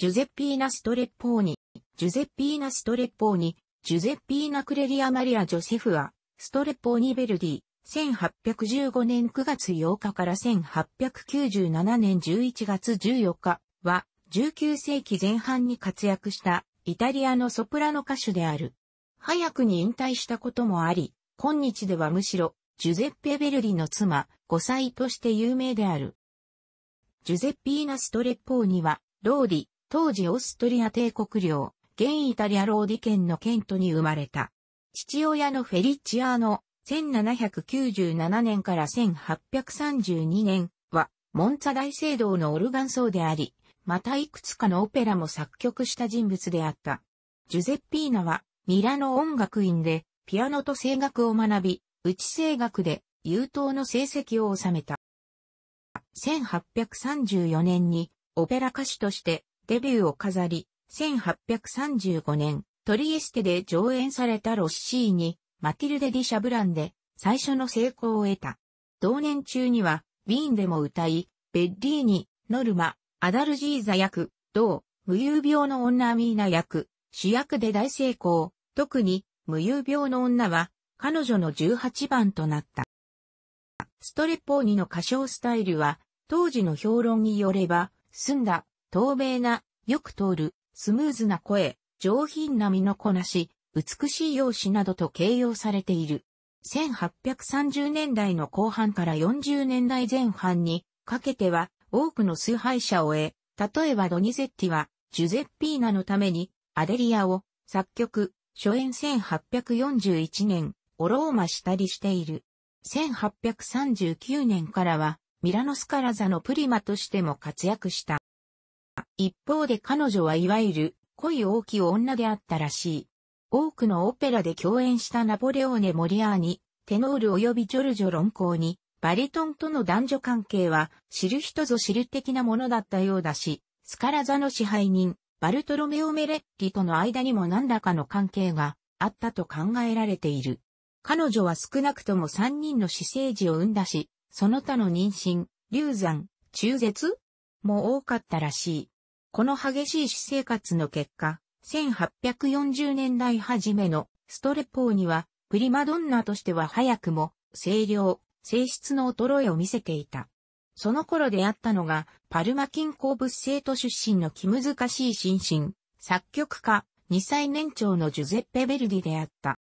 ジュゼッピーナ・ストレッポーニ、ジュゼッピーナ・ストレッポーニ、ジュゼッピーナ・クレリア・マリア・ジョセフア、ストレッポーニ・ベルディ、1815年9月8日から1897年11月14日は、19世紀前半に活躍したイタリアのソプラノ歌手である。早くに引退したこともあり、今日ではむしろ、ジュゼッペ・ベルディの妻、5歳として有名である。ジュゼッピーナ・ストレッポーニは、ローディ、当時オーストリア帝国領、現イタリアローディ県のケントに生まれた。父親のフェリッチアーノ、1797年から1832年は、モンツァ大聖堂のオルガン奏であり、またいくつかのオペラも作曲した人物であった。ジュゼッピーナは、ミラノ音楽院で、ピアノと声楽を学び、内声楽で、優等の成績を収めた。1834年に、オペラ歌手として、デビューを飾り、1835年、トリエステで上演されたロッシーに、マティルデ・ディ・シャブランで最初の成功を得た。同年中には、ウィーンでも歌い、ベッリーニ、ノルマ、アダルジーザ役、同、無遊病の女アミーナ役、主役で大成功。特に、無遊病の女は、彼女の18番となった。ストレポーニの歌唱スタイルは、当時の評論によれば、澄んだ透明な、よく通る、スムーズな声、上品な身のこなし、美しい容姿などと形容されている。1830年代の後半から40年代前半にかけては多くの崇拝者を得、例えばドニゼッティはジュゼッピーナのためにアデリアを作曲、初演1841年、オローマしたりしている。1839年からはミラノスカラザのプリマとしても活躍した。一方で彼女はいわゆる恋大き女であったらしい。多くのオペラで共演したナポレオネ・モリアーニ、テノール及びジョルジョ論考に、バリトンとの男女関係は知る人ぞ知る的なものだったようだし、スカラ座の支配人、バルトロメオ・メレッリとの間にも何らかの関係があったと考えられている。彼女は少なくとも3人の私生児を生んだし、その他の妊娠、流産、中絶も多かったらしい。この激しい私生活の結果、1840年代初めのストレポーには、プリマドンナとしては早くも、清涼、性質の衰えを見せていた。その頃出会ったのが、パルマ近郊物生徒出身の気難しい新進、作曲家、二歳年長のジュゼッペ・ベルディであった。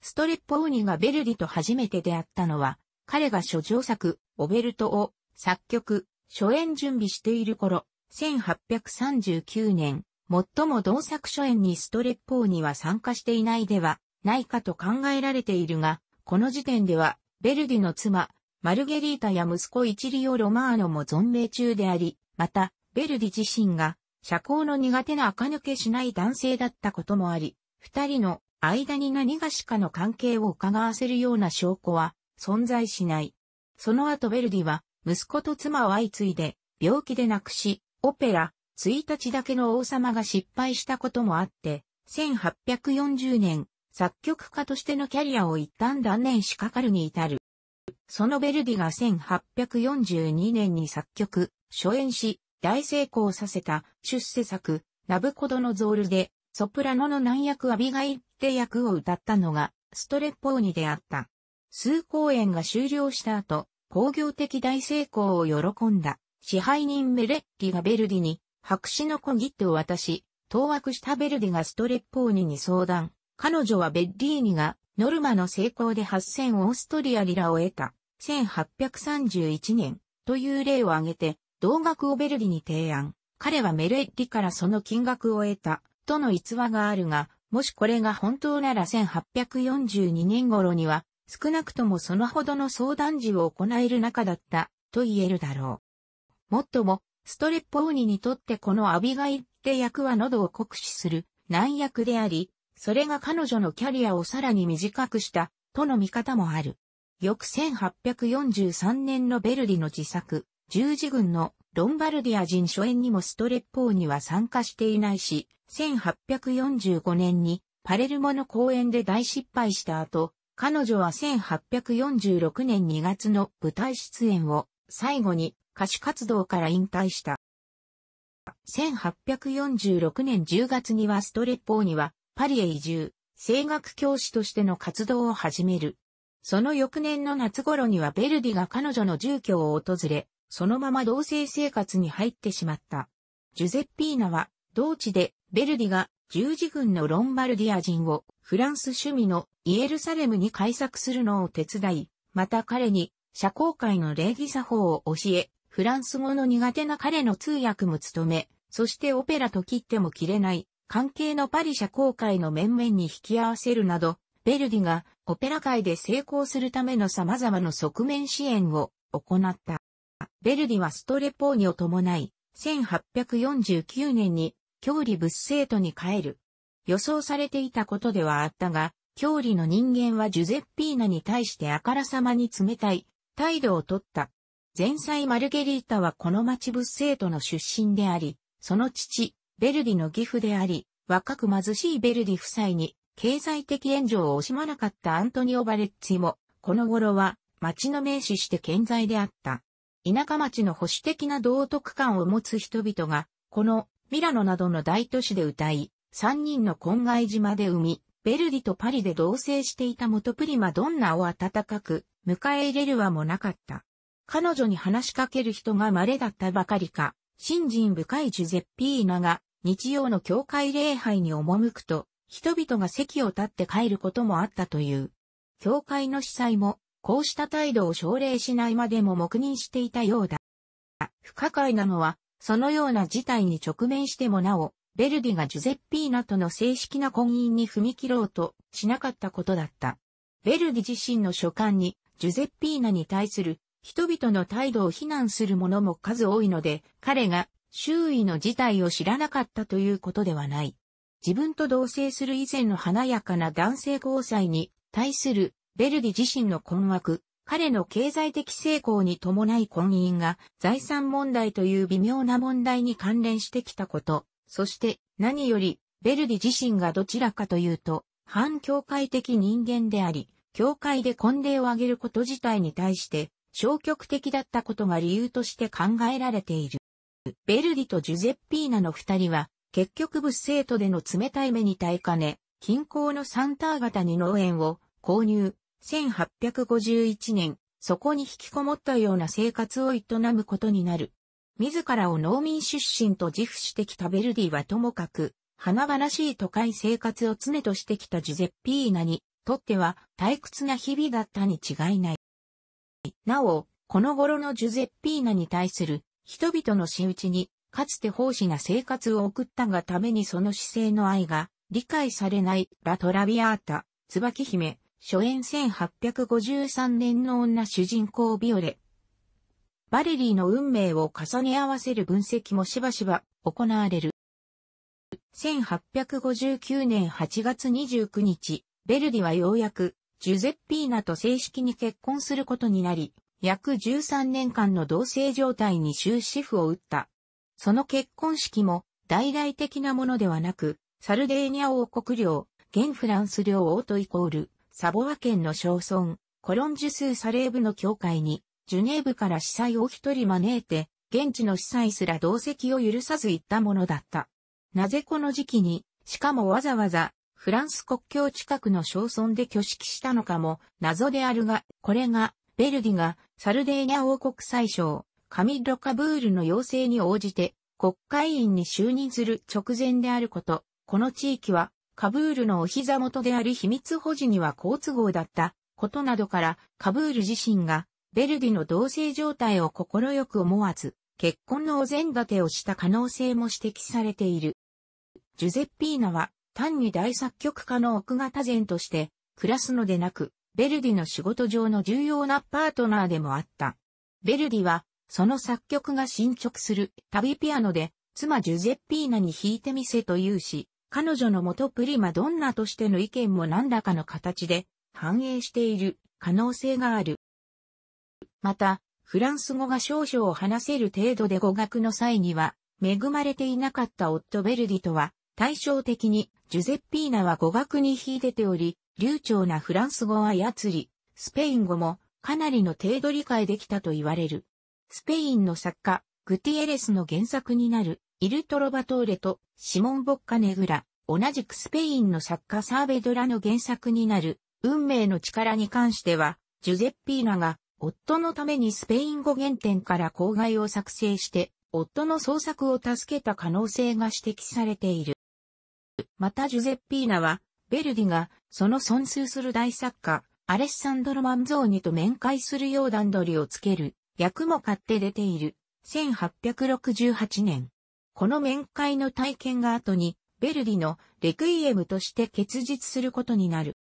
ストレッポーニがベルディと初めて出会ったのは、彼が諸上作、オベルトを、作曲、初演準備している頃、1839年、最も同作書演にストレッポーには参加していないではないかと考えられているが、この時点では、ベルディの妻、マルゲリータや息子イチリオ・ロマーノも存命中であり、また、ベルディ自身が、社交の苦手な垢抜けしない男性だったこともあり、二人の間に何がしかの関係を伺わせるような証拠は存在しない。その後ベルディは、息子と妻を相次いで、病気で亡くし、オペラ、1日だけの王様が失敗したこともあって、1840年、作曲家としてのキャリアを一旦断念しかかるに至る。そのベルディが1842年に作曲、初演し、大成功させた出世作、ナブコドのゾールで、ソプラノの難役アビガイって役を歌ったのが、ストレッポーニであった。数公演が終了した後、工業的大成功を喜んだ。支配人メレッリがベルディに白紙の小切手を渡し、当惑したベルディがストレッポーニに相談。彼女はベッリーニがノルマの成功で8000オーストリアリラを得た1831年という例を挙げて同額をベルディに提案。彼はメレッリからその金額を得たとの逸話があるが、もしこれが本当なら1842年頃には少なくともそのほどの相談時を行える中だったと言えるだろう。もっとも、ストレッポーニにとってこのアビガイって役は喉を酷使する難役であり、それが彼女のキャリアをさらに短くした、との見方もある。翌1843年のベルディの自作、十字軍のロンバルディア人初演にもストレッポーニは参加していないし、1845年にパレルモの公演で大失敗した後、彼女は1846年2月の舞台出演を最後に歌手活動から引退した。1846年10月にはストレッポーにはパリへ移住、声楽教師としての活動を始める。その翌年の夏頃にはベルディが彼女の住居を訪れ、そのまま同性生活に入ってしまった。ジュゼッピーナは、同地で、ベルディが十字軍のロンバルディア人をフランス趣味のイエルサレムに改作するのを手伝い、また彼に社交界の礼儀作法を教え、フランス語の苦手な彼の通訳も務め、そしてオペラと切っても切れない、関係のパリ社交会の面々に引き合わせるなど、ベルディがオペラ界で成功するための様々な側面支援を行った。ベルディはストレポーニを伴い、1849年に郷里仏生徒に帰る。予想されていたことではあったが、郷里の人間はジュゼッピーナに対してあからさまに冷たい態度をとった。前妻マルゲリータはこの町物生徒の出身であり、その父、ベルディの義父であり、若く貧しいベルディ夫妻に経済的援助を惜しまなかったアントニオ・バレッツィも、この頃は町の名士して健在であった。田舎町の保守的な道徳観を持つ人々が、このミラノなどの大都市で歌い、三人の婚外島で生み、ベルディとパリで同棲していた元プリマドンナを温かく迎え入れるはもなかった。彼女に話しかける人が稀だったばかりか、信心深いジュゼッピーナが日曜の教会礼拝に赴くと、人々が席を立って帰ることもあったという。教会の司祭も、こうした態度を奨励しないまでも黙認していたようだ。不可解なのは、そのような事態に直面してもなお、ベルディがジュゼッピーナとの正式な婚姻に踏み切ろうとしなかったことだった。ベルディ自身の書簡に、ジュゼッピーナに対する人々の態度を非難する者も数多いので、彼が周囲の事態を知らなかったということではない。自分と同棲する以前の華やかな男性交際に対するベルディ自身の困惑、彼の経済的成功に伴い婚姻が財産問題という微妙な問題に関連してきたこと、そして何よりベルディ自身がどちらかというと反教会的人間であり、教会で婚礼を挙げること自体に対して消極的だったことが理由として考えられている。ベルディとジュゼッピーナの二人は、結局物生徒での冷たい目に耐えかね、近郊のサンター型に農園を購入、1851年、そこに引きこもったような生活を営むことになる。自らを農民出身と自負してきたベルディはともかく、花々しい都会生活を常としてきたジュゼッピーナにとっては退屈な日々だったに違いない。なお、この頃のジュゼッピーナに対する人々の仕打ちに、かつて奉仕な生活を送ったがためにその姿勢の愛が理解されないラトラビアータ、椿姫、初演1853年の女主人公ビオレ。バレリーの運命を重ね合わせる分析もしばしば行われる。1859年8月29日、ベルディはようやくジュゼッピーナと正式に結婚することになり、約13年間の同棲状態に終止符を打った。その結婚式も、大々的なものではなく、サルデーニャ王国領、現フランス領オートイコール、サボア県の小村、コロンジュスーサレーブの教会に、ジュネーブから司祭を一人招いて、現地の司祭すら同席を許さず行ったものだった。なぜこの時期に、しかもわざわざフランス国境近くの小村で挙式したのかも謎であるが、これが、ベルディがサルデーニャ王国最小、カミロ・カブールの要請に応じて国会員に就任する直前であること、この地域はカブールのお膝元である秘密保持には好都合だったことなどからカブール自身がベルディの同性状態を快く思わず結婚のお膳立てをした可能性も指摘されている。ジュゼッピーナは単に大作曲家の奥方前として、暮らすのでなく、ベルディの仕事上の重要なパートナーでもあった。ベルディは、その作曲が進捗する旅ピアノで、妻ジュゼッピーナに弾いてみせと言うし、彼女の元プリマドンナとしての意見も何らかの形で反映している可能性がある。また、フランス語が少々を話せる程度で語学の際には、恵まれていなかった夫ベルディとは、対照的に、ジュゼッピーナは語学に秀でており、流暢なフランス語や操り、スペイン語もかなりの程度理解できたと言われる。スペインの作家、グティエレスの原作になる、イルトロバトーレとシモン・ボッカネグラ、同じくスペインの作家サーベドラの原作になる、運命の力に関しては、ジュゼッピーナが夫のためにスペイン語原点から公害を作成して、夫の創作を助けた可能性が指摘されている。またジュゼッピーナは、ベルディが、その尊崇する大作家、アレッサンドロ・マンゾーニと面会するよう段取りをつける、役も買って出ている、1868年。この面会の体験が後に、ベルディのレクイエムとして結実することになる。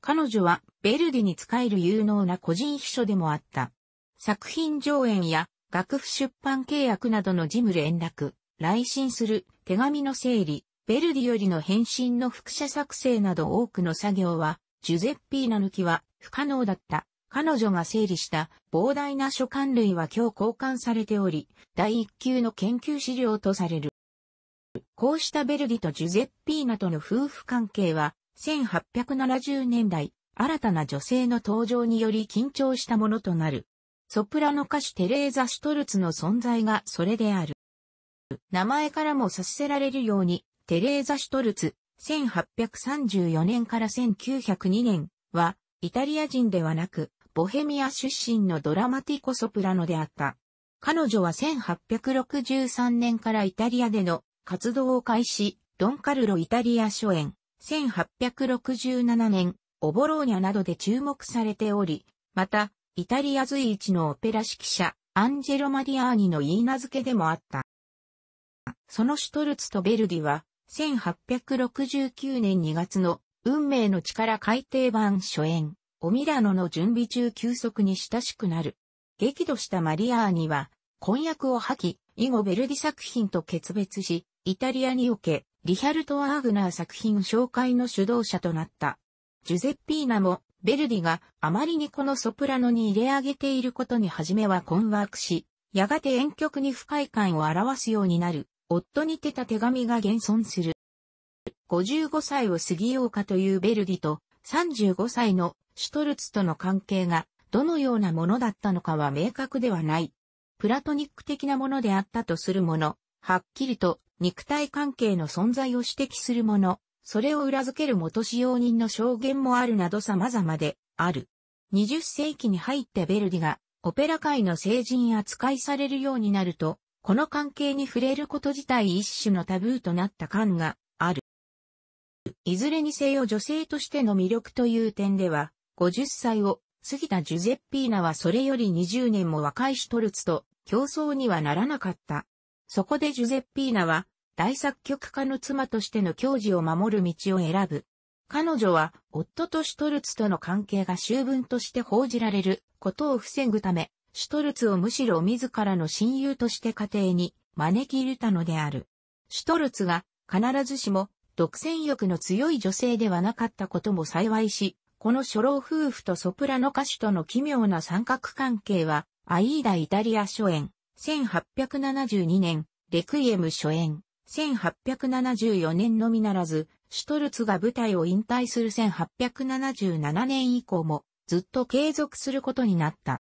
彼女は、ベルディに仕える有能な個人秘書でもあった。作品上演や、楽譜出版契約などの事務連絡、来信する、手紙の整理、ベルディよりの変身の複写作成など多くの作業は、ジュゼッピーナ抜きは不可能だった。彼女が整理した膨大な書簡類は今日交換されており、第一級の研究資料とされる。こうしたベルディとジュゼッピーナとの夫婦関係は、1870年代、新たな女性の登場により緊張したものとなる。ソプラノ歌手テレーザ・シュトルツの存在がそれである。名前からも察せられるように、テレーザ・シュトルツ、1834年から1902年は、イタリア人ではなく、ボヘミア出身のドラマティコソプラノであった。彼女は1863年からイタリアでの活動を開始、ドンカルロイタリア初演、1867年、オボローニャなどで注目されており、また、イタリア随一のオペラ指揮者、アンジェロ・マディアーニの言い名付けでもあった。そのシュトルツとベルディは、1869年2月の運命の力改訂版初演、オミラノの準備中休息に親しくなる。激怒したマリアーニは、婚約を破棄、以後ベルディ作品と決別し、イタリアにおけ、リヒャルト・アーグナー作品紹介の主導者となった。ジュゼッピーナも、ベルディがあまりにこのソプラノに入れ上げていることに初めは困惑し、やがて遠曲に不快感を表すようになる。夫に手た手紙が現存する。55歳を過ぎようかというベルギと35歳のシュトルツとの関係がどのようなものだったのかは明確ではない。プラトニック的なものであったとするもの、はっきりと肉体関係の存在を指摘するもの、それを裏付ける元使用人の証言もあるなど様々である。20世紀に入ってベルディがオペラ界の聖人扱いされるようになると、この関係に触れること自体一種のタブーとなった感がある。いずれにせよ女性としての魅力という点では、50歳を過ぎたジュゼッピーナはそれより20年も若いシュトルツと競争にはならなかった。そこでジュゼッピーナは大作曲家の妻としての矜持を守る道を選ぶ。彼女は夫とシュトルツとの関係が修分として報じられることを防ぐため、シュトルツをむしろ自らの親友として家庭に招き入れたのである。シュトルツが必ずしも独占欲の強い女性ではなかったことも幸いし、この初老夫婦とソプラノ歌手との奇妙な三角関係は、アイーダイタリア初演、1872年、レクイエム初演、1874年のみならず、シュトルツが舞台を引退する1877年以降も、ずっと継続することになった。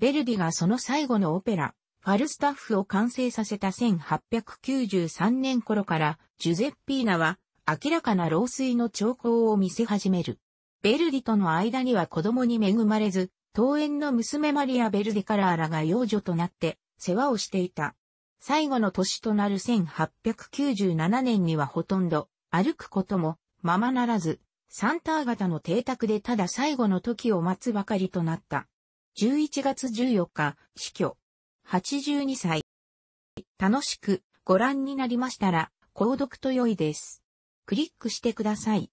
ベルディがその最後のオペラ、ファルスタッフを完成させた1893年頃から、ジュゼッピーナは明らかな老衰の兆候を見せ始める。ベルディとの間には子供に恵まれず、桃園の娘マリア・ベルディカラーらが幼女となって世話をしていた。最後の年となる1897年にはほとんど歩くこともままならず、サンター型の邸宅でただ最後の時を待つばかりとなった。11月14日、死去。82歳。楽しくご覧になりましたら、購読と良いです。クリックしてください。